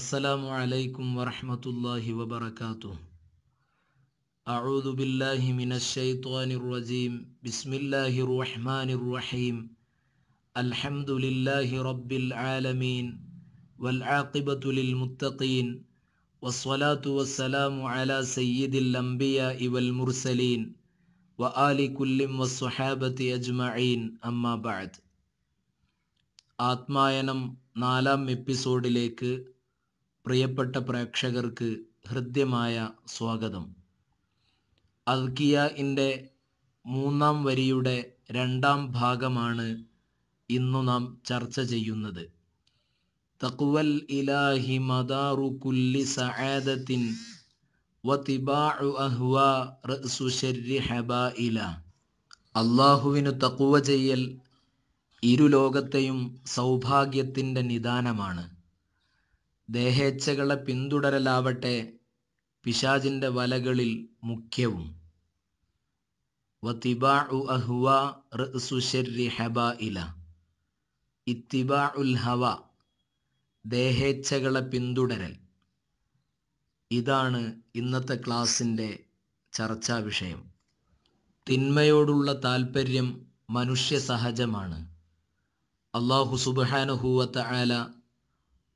السلام عليكم ورحمة الله وبركاته أعوذ بالله من الشيطان الرجيم بسم الله الرحمن الرحيم الحمد لله رب العالمين والعاقبة للمتقين والصلاة والسلام على سيد الأنبياء والمرسلين وآل كل والصحابة أجمعين أما بعد نالام നാലാം എപ്പിസോഡിലേക്ക് പ്രിയപ്പെട്ട പ്രേക്ഷകർക്ക് ഹൃദ്യമായ സ്വാഗതം അൽക്കിയ ഇൻ്റെ മൂന്നാം വരിയുടെ രണ്ടാം ഭാഗമാണ് ഇന്നു നാം ചർച്ച ചെയ്യുന്നത് തഖ്വൽ ഇലാഹി മദാറു കുല്ലി വതിബാഉ അഹ്വാ ശർരി അള്ളാഹുവിനു തക്കുവ ചെയ്യൽ ഇരുലോകത്തെയും ലോകത്തെയും സൗഭാഗ്യത്തിൻ്റെ നിദാനമാണ് ദേഹേച്ഛകളെ പിന്തുടരലാവട്ടെ പിശാജിൻ്റെ വലകളിൽ മുഖ്യവും ഹവ ദേഹേച്ഛകളെ പിന്തുടരൽ ഇതാണ് ഇന്നത്തെ ക്ലാസ്സിൻ്റെ ചർച്ചാ വിഷയം തിന്മയോടുള്ള താൽപ്പര്യം മനുഷ്യ സഹജമാണ് അള്ളാഹു സുബാനുഹൂവത്ത ആല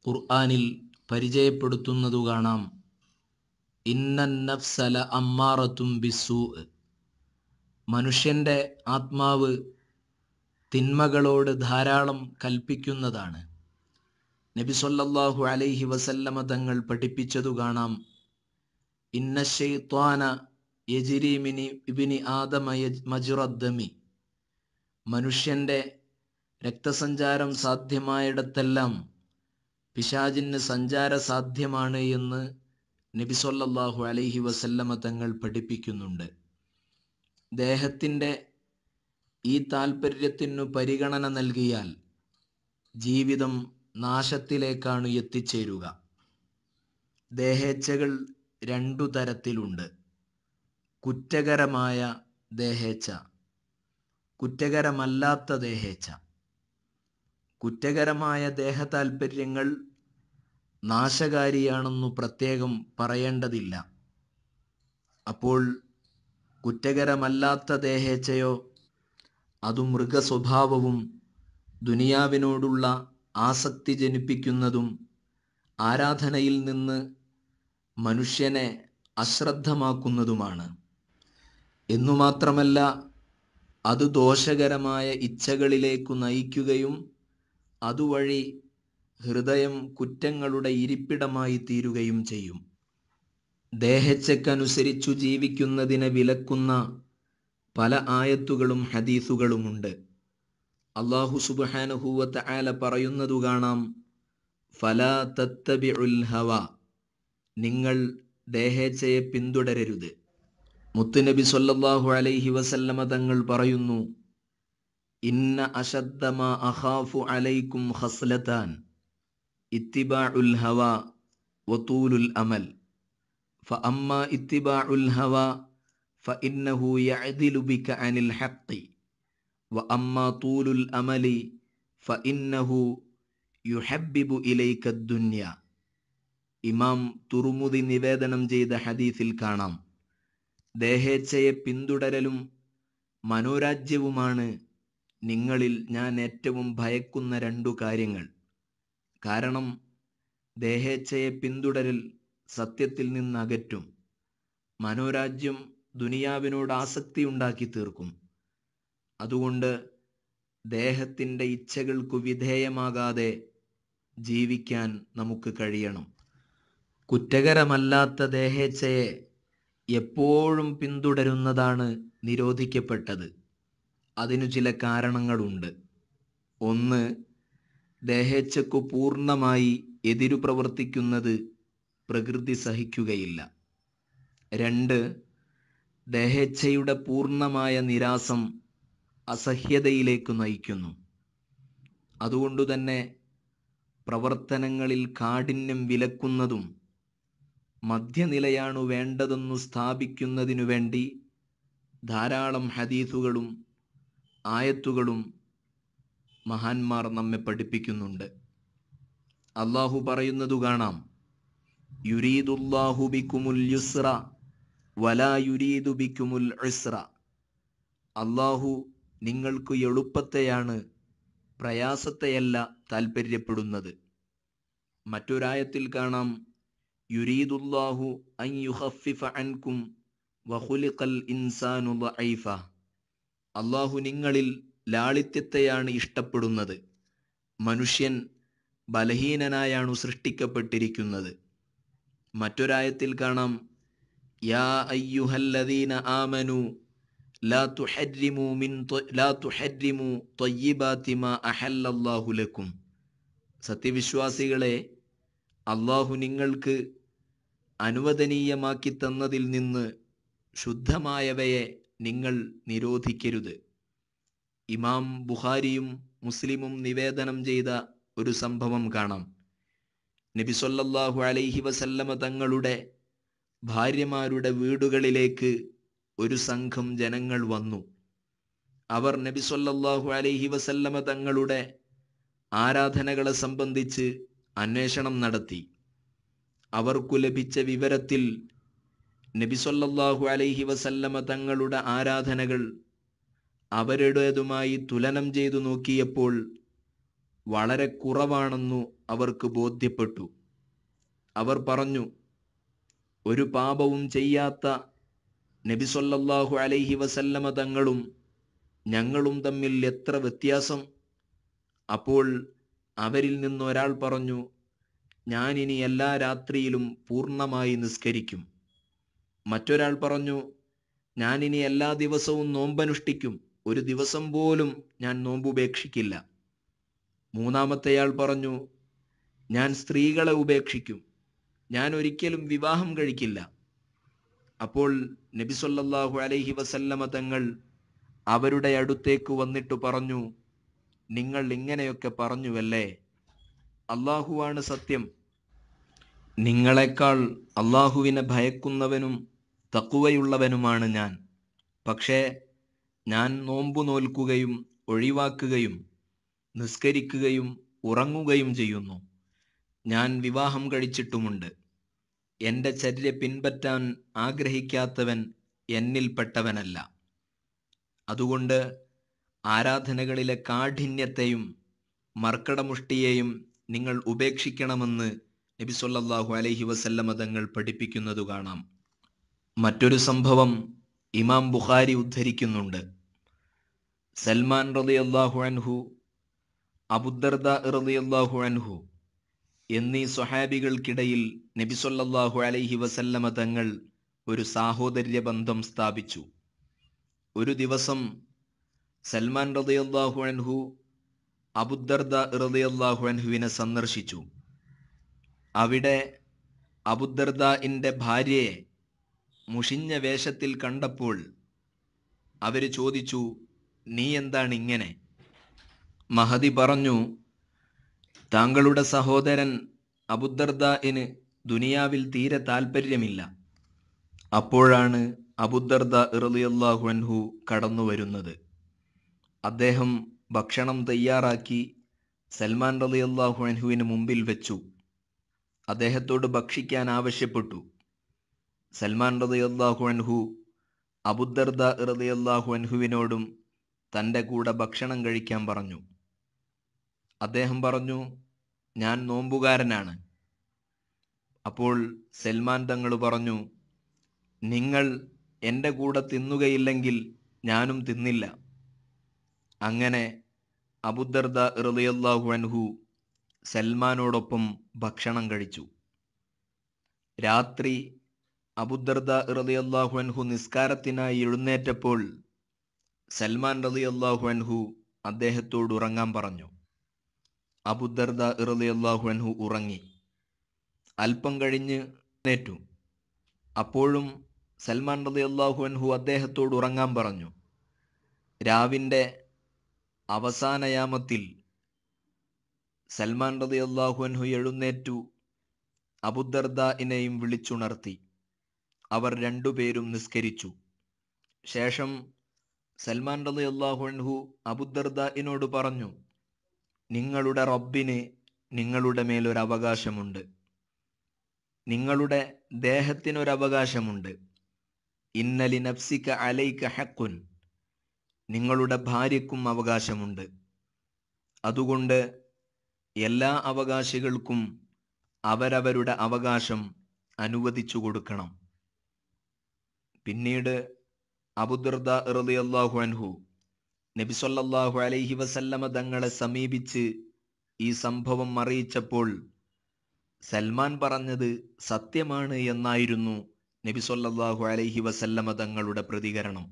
ഖുർആാനിൽ പരിചയപ്പെടുത്തുന്നതു കാണാം ഇന്നഫ്സല അമ്മാറത്തും ബിസു മനുഷ്യൻ്റെ ആത്മാവ് തിന്മകളോട് ധാരാളം കൽപ്പിക്കുന്നതാണ് നബി സൊല്ലാഹു അലൈഹി വസല്ലമ തങ്ങൾ പഠിപ്പിച്ചതു കാണാം ഇന്ന ഷെയ്ത്വാന യജിരിമിനി ഇബിനി ആദമ മജുറദ്ദമി മനുഷ്യൻ്റെ രക്തസഞ്ചാരം സാധ്യമായിടത്തെല്ലാം പിശാജിന് സഞ്ചാര സാധ്യമാണ് എന്ന് നബിസൊല്ലാഹു അലൈഹി വസല്ലമ തങ്ങൾ പഠിപ്പിക്കുന്നുണ്ട് ദേഹത്തിൻ്റെ ഈ താൽപ്പര്യത്തിനു പരിഗണന നൽകിയാൽ ജീവിതം നാശത്തിലേക്കാണ് എത്തിച്ചേരുക ദേഹേച്ഛകൾ രണ്ടു തരത്തിലുണ്ട് കുറ്റകരമായ ദേഹേച്ഛ കുറ്റകരമല്ലാത്ത ദേഹേച്ഛ കുറ്റകരമായ ദേഹ ദേഹതാൽപ്പര്യങ്ങൾ നാശകാരിയാണെന്നു പ്രത്യേകം പറയേണ്ടതില്ല അപ്പോൾ കുറ്റകരമല്ലാത്ത ദേഹേച്ഛയോ അതും മൃഗസ്വഭാവവും ദുനിയാവിനോടുള്ള ആസക്തി ജനിപ്പിക്കുന്നതും ആരാധനയിൽ നിന്ന് മനുഷ്യനെ അശ്രദ്ധമാക്കുന്നതുമാണ് എന്നുമാത്രമല്ല അത് ദോഷകരമായ ഇച്ഛകളിലേക്കു നയിക്കുകയും അതുവഴി ഹൃദയം കുറ്റങ്ങളുടെ ഇരിപ്പിടമായി തീരുകയും ചെയ്യും ദേഹച്ചക്കനുസരിച്ചു ജീവിക്കുന്നതിന് വിലക്കുന്ന പല ആയത്തുകളും ഹദീസുകളുമുണ്ട് അള്ളാഹു സുബാനഹൂവത്ത് ആല പറയുന്നതു കാണാം ഫല തത്തബി ഉൽഹവ ഹവ നിങ്ങൾ ദേഹേച്ഛയെ പിന്തുടരരുത് മുത്തുനബി സൊല്ലാഹു അലൈഹി വസല്ലമ തങ്ങൾ പറയുന്നു ഇന്ന അശദ്ദമാ അഖാഫു അലൈക്കും ഖസ്ലത്താൻ ഇത്തിബാഉൽ ഹവ വതൂലുൽ അമൽ فأما اتباع الهوى فإنه يعدل بك عن الحق وأما طول الأمل فإنه യുഹബ്ബിബു ഇലൈക്ക ദുന്യ ഇമാം തുറുമുതി നിവേദനം ചെയ്ത ഹദീസിൽ കാണാം ദേഹേച്ഛയെ പിന്തുടരലും മനോരാജ്യവുമാണ് നിങ്ങളിൽ ഞാൻ ഏറ്റവും ഭയക്കുന്ന രണ്ടു കാര്യങ്ങൾ കാരണം ദേഹേച്ഛയെ പിന്തുടരൽ സത്യത്തിൽ നിന്ന് അകറ്റും മനോരാജ്യം ദുനിയാവിനോട് ആസക്തി ഉണ്ടാക്കി തീർക്കും അതുകൊണ്ട് ദേഹത്തിൻ്റെ ഇച്ഛകൾക്കു വിധേയമാകാതെ ജീവിക്കാൻ നമുക്ക് കഴിയണം കുറ്റകരമല്ലാത്ത ദേഹേച്ഛയെ എപ്പോഴും പിന്തുടരുന്നതാണ് നിരോധിക്കപ്പെട്ടത് അതിനു ചില കാരണങ്ങളുണ്ട് ഒന്ന് ദേഹേച്ഛക്കു പൂർണ്ണമായി എതിരു പ്രവർത്തിക്കുന്നത് പ്രകൃതി സഹിക്കുകയില്ല രണ്ട് ദേഹേച്ഛയുടെ പൂർണ്ണമായ നിരാസം അസഹ്യതയിലേക്ക് നയിക്കുന്നു അതുകൊണ്ടുതന്നെ പ്രവർത്തനങ്ങളിൽ കാഠിന്യം വിലക്കുന്നതും മധ്യനിലയാണു വേണ്ടതെന്നു സ്ഥാപിക്കുന്നതിനു വേണ്ടി ധാരാളം ഹദീസുകളും ആയത്തുകളും മഹാന്മാർ നമ്മെ പഠിപ്പിക്കുന്നുണ്ട് അള്ളാഹു പറയുന്നതു കാണാം യുരീദുല്ലാഹു വലാ യുരീദു അള്ളാഹു നിങ്ങൾക്ക് എളുപ്പത്തെയാണ് പ്രയാസത്തെയല്ല താൽപ്പര്യപ്പെടുന്നത് മറ്റൊരായത്തിൽ കാണാം യുരീദുല്ലാഹു അൻ യുഹഫിഫ അൻകും വഹുലിഖൽ ഇൻസാനു ഐഫ അള്ളാഹു നിങ്ങളിൽ ലാളിത്യത്തെയാണ് ഇഷ്ടപ്പെടുന്നത് മനുഷ്യൻ ബലഹീനനായാണു സൃഷ്ടിക്കപ്പെട്ടിരിക്കുന്നത് മറ്റൊരായത്തിൽ കാണാം യാ അയ്യുഹല്ലദീന ആമനു ലാ സത്യവിശ്വാസികളെ അള്ളാഹു നിങ്ങൾക്ക് അനുവദനീയമാക്കി തന്നതിൽ നിന്ന് ശുദ്ധമായവയെ നിങ്ങൾ നിരോധിക്കരുത് ഇമാം ബുഖാരിയും മുസ്ലിമും നിവേദനം ചെയ്ത ഒരു സംഭവം കാണാം നബി അലൈഹി വസല്ലമ തങ്ങളുടെ ഭാര്യമാരുടെ വീടുകളിലേക്ക് ഒരു സംഘം ജനങ്ങൾ വന്നു അവർ നബി അലൈഹി വസല്ലമ തങ്ങളുടെ ആരാധനകളെ സംബന്ധിച്ച് അന്വേഷണം നടത്തി അവർക്കു ലഭിച്ച വിവരത്തിൽ നബിസൊല്ലാഹു അലൈഹി വസല്ലമ തങ്ങളുടെ ആരാധനകൾ അവരുടേതുമായി തുലനം ചെയ്തു നോക്കിയപ്പോൾ വളരെ കുറവാണെന്നു അവർക്ക് ബോധ്യപ്പെട്ടു അവർ പറഞ്ഞു ഒരു പാപവും ചെയ്യാത്ത നബിസൊല്ലാഹു അലൈഹി വസല്ലമ തങ്ങളും ഞങ്ങളും തമ്മിൽ എത്ര വ്യത്യാസം അപ്പോൾ അവരിൽ നിന്നൊരാൾ പറഞ്ഞു ഞാനിനി എല്ലാ രാത്രിയിലും പൂർണ്ണമായി നിസ്കരിക്കും മറ്റൊരാൾ പറഞ്ഞു ഞാൻ ഇനി എല്ലാ ദിവസവും നോമ്പനുഷ്ഠിക്കും ഒരു ദിവസം പോലും ഞാൻ നോമ്പുപേക്ഷിക്കില്ല മൂന്നാമത്തെയാൾ പറഞ്ഞു ഞാൻ സ്ത്രീകളെ ഉപേക്ഷിക്കും ഞാൻ ഒരിക്കലും വിവാഹം കഴിക്കില്ല അപ്പോൾ നബിസൊല്ലാഹു അലൈഹി വസല്ലമ തങ്ങൾ അവരുടെ അടുത്തേക്ക് വന്നിട്ട് പറഞ്ഞു നിങ്ങൾ ഇങ്ങനെയൊക്കെ പറഞ്ഞുവല്ലേ അള്ളാഹുവാണ് സത്യം നിങ്ങളെക്കാൾ അള്ളാഹുവിനെ ഭയക്കുന്നവനും തക്കുവയുള്ളവനുമാണ് ഞാൻ പക്ഷേ ഞാൻ നോമ്പു നോൽക്കുകയും ഒഴിവാക്കുകയും നിസ്കരിക്കുകയും ഉറങ്ങുകയും ചെയ്യുന്നു ഞാൻ വിവാഹം കഴിച്ചിട്ടുമുണ്ട് എൻ്റെ ചര്യ പിൻപറ്റാൻ ആഗ്രഹിക്കാത്തവൻ എന്നിൽപ്പെട്ടവനല്ല അതുകൊണ്ട് ആരാധനകളിലെ കാഠിന്യത്തെയും മർക്കടമുഷ്ടിയെയും നിങ്ങൾ ഉപേക്ഷിക്കണമെന്ന് നബി അലഹി വസല്ലമ തങ്ങൾ പഠിപ്പിക്കുന്നത് കാണാം മറ്റൊരു സംഭവം ഇമാം ബുഖാരി ഉദ്ധരിക്കുന്നുണ്ട് സൽമാൻ റതി അള്ളാഹു അൻഹു അബുദർദ റതി അള്ളാഹു അൻഹു എന്നീ സ്വഹാബികൾക്കിടയിൽ നബിസൊല്ലാഹു അലൈഹി വസല്ലമ തങ്ങൾ ഒരു സാഹോദര്യ ബന്ധം സ്ഥാപിച്ചു ഒരു ദിവസം സൽമാൻ റതി അള്ളാഹു അൻഹു അബുദർദ റതി അള്ളാഹു അൻഹുവിനെ സന്ദർശിച്ചു അവിടെ അബുദർദ ഭാര്യയെ മുഷിഞ്ഞ വേഷത്തിൽ കണ്ടപ്പോൾ അവർ ചോദിച്ചു നീ എന്താണ് ഇങ്ങനെ മഹതി പറഞ്ഞു താങ്കളുടെ സഹോദരൻ അബുദർദാന് ദുനിയാവിൽ തീരെ താൽപ്പര്യമില്ല അപ്പോഴാണ് അബുദർദ ഇറലിയല്ലാഹു അൻഹു കടന്നു വരുന്നത് അദ്ദേഹം ഭക്ഷണം തയ്യാറാക്കി സൽമാൻ റലിയല്ലാഹു മുമ്പിൽ വെച്ചു അദ്ദേഹത്തോട് ഭക്ഷിക്കാൻ ആവശ്യപ്പെട്ടു സൽമാൻ റതിയല്ലാഹു അൻഹു അബുദർദ റതിയല്ലാഹു അൻഹുവിനോടും തൻ്റെ കൂടെ ഭക്ഷണം കഴിക്കാൻ പറഞ്ഞു അദ്ദേഹം പറഞ്ഞു ഞാൻ നോമ്പുകാരനാണ് അപ്പോൾ സൽമാൻ തങ്ങൾ പറഞ്ഞു നിങ്ങൾ എൻ്റെ കൂടെ തിന്നുകയില്ലെങ്കിൽ ഞാനും തിന്നില്ല അങ്ങനെ അബുദർദ റതിയല്ലാഹു അൻഹു സൽമാനോടൊപ്പം ഭക്ഷണം കഴിച്ചു രാത്രി അബുദർദ റളിയല്ലാഹു അൻഹു നിസ്കാരത്തിനായി എഴുന്നേറ്റപ്പോൾ സൽമാൻ റളിയല്ലാഹു അൻഹു അദ്ദേഹത്തോട് ഉറങ്ങാൻ പറഞ്ഞു അബുദർദ റളിയല്ലാഹു അൻഹു ഉറങ്ങി അല്പം കഴിഞ്ഞ് നേറ്റു അപ്പോഴും സൽമാൻ റളിയല്ലാഹു അൻഹു അദ്ദേഹത്തോട് ഉറങ്ങാൻ പറഞ്ഞു രാവിൻ്റെ അവസാനയാമത്തിൽ സൽമാൻ റളിയല്ലാഹു അൻഹു എഴുന്നേറ്റു ഇനെയും വിളിച്ചുണർത്തി അവർ രണ്ടുപേരും നിസ്കരിച്ചു ശേഷം സൽമാൻ റലി അബുദർദ അബുദർദാഇനോട് പറഞ്ഞു നിങ്ങളുടെ റബ്ബിന് നിങ്ങളുടെ മേലൊരവകാശമുണ്ട് നിങ്ങളുടെ ദേഹത്തിനൊരവകാശമുണ്ട് ഇന്നലി നഫ്സിക അലൈക ഹക്കുൻ നിങ്ങളുടെ ഭാര്യക്കും അവകാശമുണ്ട് അതുകൊണ്ട് എല്ലാ അവകാശികൾക്കും അവരവരുടെ അവകാശം അനുവദിച്ചു കൊടുക്കണം പിന്നീട് അബുദുർദ ഇറലി അൻഹു നബിസൊല്ലാഹു അലൈഹി വസല്ലമ തങ്ങളെ സമീപിച്ച് ഈ സംഭവം അറിയിച്ചപ്പോൾ സൽമാൻ പറഞ്ഞത് സത്യമാണ് എന്നായിരുന്നു നബിസൊല്ലാഹു അലൈഹി വസല്ലമ തങ്ങളുടെ പ്രതികരണം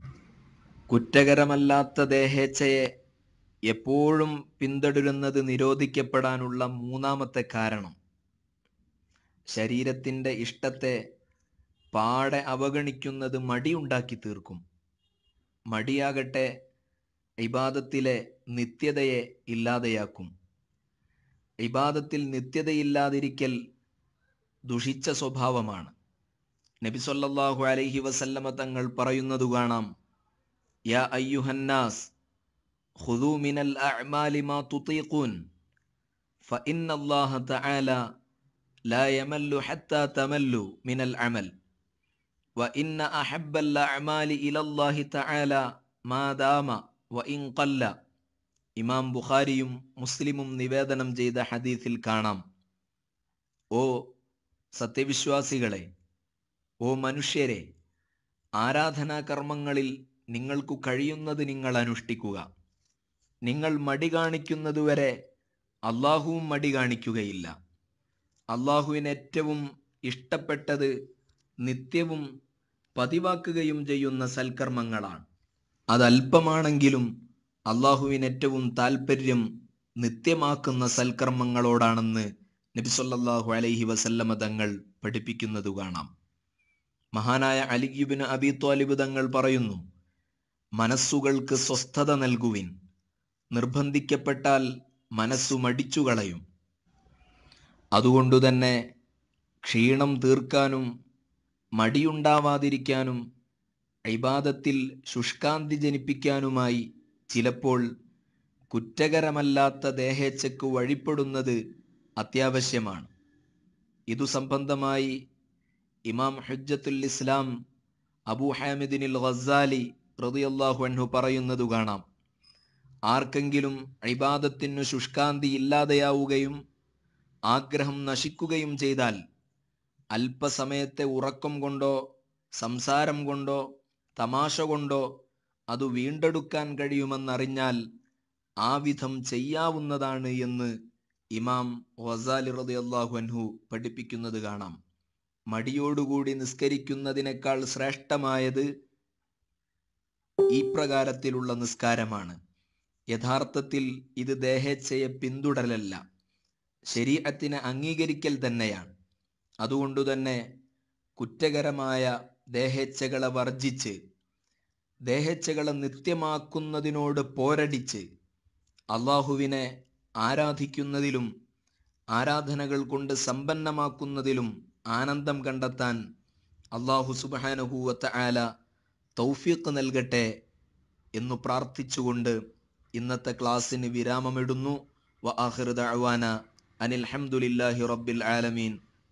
കുറ്റകരമല്ലാത്ത ദേഹേച്ഛയെ എപ്പോഴും പിന്തുടരുന്നത് നിരോധിക്കപ്പെടാനുള്ള മൂന്നാമത്തെ കാരണം ശരീരത്തിൻ്റെ ഇഷ്ടത്തെ പാടെ അവഗണിക്കുന്നത് ഉണ്ടാക്കി തീർക്കും മടിയാകട്ടെ ഇബാദത്തിലെ നിത്യതയെ ഇല്ലാതെയാക്കും ഇബാദത്തിൽ നിത്യതയില്ലാതിരിക്കൽ ദുഷിച്ച സ്വഭാവമാണ് നബിസൊല്ലാഹു അലൈഹി വസല്ലമ തങ്ങൾ പറയുന്നത് കാണാം യാ അയ്യുഹന്നാസ് ഹുദൂമിനൽ മിനൽ അഅ്മാലി മാ തുതീഖൂൻ തആല ലാ യമല്ലു ഹത്താ തമല്ലു മിനൽ അമൽ وإن أحب الأعمال إلى الله تعالى ما دام وإن قل ഇമാം ബുഖാരിയും മുസ്ലിമും നിവേദനം ചെയ്ത ഹദീസിൽ കാണാം ഓ സത്യവിശ്വാസികളെ ഓ മനുഷ്യരെ ആരാധനാകർമ്മങ്ങളിൽ നിങ്ങൾക്കു കഴിയുന്നത് നിങ്ങൾ അനുഷ്ഠിക്കുക നിങ്ങൾ മടി കാണിക്കുന്നതുവരെ അള്ളാഹുവും മടി കാണിക്കുകയില്ല അള്ളാഹുവിന് ഏറ്റവും ഇഷ്ടപ്പെട്ടത് നിത്യവും പതിവാക്കുകയും ചെയ്യുന്ന സൽക്കർമ്മങ്ങളാണ് അതല്പമാണെങ്കിലും അള്ളാഹുവിനേറ്റവും താൽപ്പര്യം നിത്യമാക്കുന്ന സൽക്കർമ്മങ്ങളോടാണെന്ന് നബിസൊല്ലാഹു അലൈഹി വസല്ലമ തങ്ങൾ പഠിപ്പിക്കുന്നത് കാണാം മഹാനായ അലിഗിബിന് അബി തോലിബ് തങ്ങൾ പറയുന്നു മനസ്സുകൾക്ക് സ്വസ്ഥത നൽകുവിൻ നിർബന്ധിക്കപ്പെട്ടാൽ മനസ്സു മടിച്ചുകളയും അതുകൊണ്ടുതന്നെ ക്ഷീണം തീർക്കാനും മടിയുണ്ടാവാതിരിക്കാനും ഇബാദത്തിൽ ശുഷ്കാന്തി ജനിപ്പിക്കാനുമായി ചിലപ്പോൾ കുറ്റകരമല്ലാത്ത ദേഹേച്ഛയ്ക്ക് വഴിപ്പെടുന്നത് അത്യാവശ്യമാണ് ഇതു സംബന്ധമായി ഇമാം ഹുജ്ജത്തുൽ ഇസ്ലാം അബു ഹാമിദിനിൽ ഖസാലി റതിയല്ലാഹു അൻഹു പറയുന്നത് കാണാം ആർക്കെങ്കിലും ഇബാദത്തിനു ശുഷ്കാന്തി ഇല്ലാതെയാവുകയും ആഗ്രഹം നശിക്കുകയും ചെയ്താൽ അല്പസമയത്തെ ഉറക്കം കൊണ്ടോ സംസാരം കൊണ്ടോ തമാശ കൊണ്ടോ അത് വീണ്ടെടുക്കാൻ കഴിയുമെന്നറിഞ്ഞാൽ ആ വിധം ചെയ്യാവുന്നതാണ് എന്ന് ഇമാം വസാലി റതി അൻഹു പഠിപ്പിക്കുന്നത് കാണാം മടിയോടുകൂടി നിസ്കരിക്കുന്നതിനേക്കാൾ ശ്രേഷ്ഠമായത് ഈ പ്രകാരത്തിലുള്ള നിസ്കാരമാണ് യഥാർത്ഥത്തിൽ ഇത് ദേഹേച്ഛയെ പിന്തുടരലല്ല ശരീരത്തിന് അംഗീകരിക്കൽ തന്നെയാണ് അതുകൊണ്ടുതന്നെ കുറ്റകരമായ ദേഹേച്ഛകളെ വർജിച്ച് ദേഹേച്ഛകളെ നിത്യമാക്കുന്നതിനോട് പോരടിച്ച് അള്ളാഹുവിനെ ആരാധിക്കുന്നതിലും ആരാധനകൾ കൊണ്ട് സമ്പന്നമാക്കുന്നതിലും ആനന്ദം കണ്ടെത്താൻ അള്ളാഹു സുബാനുഹൂവത്ത ആല തൗഫീഖ് നൽകട്ടെ എന്നു പ്രാർത്ഥിച്ചുകൊണ്ട് ഇന്നത്തെ ക്ലാസ്സിന് വിരാമമിടുന്നു വ ആഹിർ ദഅവാന അനിൽ ഹംദുലില്ലാഹി റബ്ബിൽ ആലമീൻ